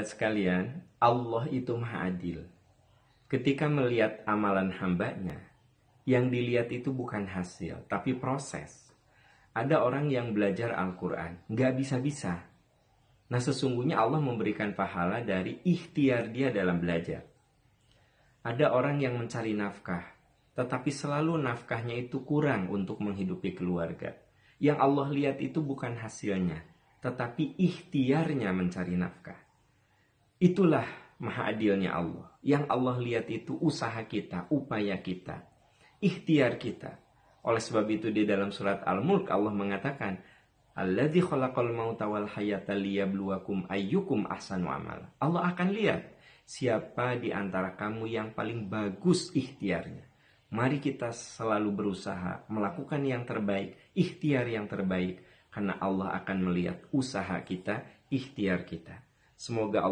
Sekalian, Allah itu maha adil. Ketika melihat amalan hambanya, yang dilihat itu bukan hasil, tapi proses. Ada orang yang belajar Al-Quran, nggak bisa-bisa. Nah sesungguhnya Allah memberikan pahala dari ikhtiar dia dalam belajar. Ada orang yang mencari nafkah, tetapi selalu nafkahnya itu kurang untuk menghidupi keluarga. Yang Allah lihat itu bukan hasilnya, tetapi ikhtiarnya mencari nafkah. Itulah maha adilnya Allah. Yang Allah lihat itu usaha kita, upaya kita, ikhtiar kita. Oleh sebab itu di dalam surat Al-Mulk Allah mengatakan, khalaqal ayyukum ahsanu amal." Allah akan lihat siapa di antara kamu yang paling bagus ikhtiarnya. Mari kita selalu berusaha melakukan yang terbaik, ikhtiar yang terbaik karena Allah akan melihat usaha kita, ikhtiar kita. Semoga Allah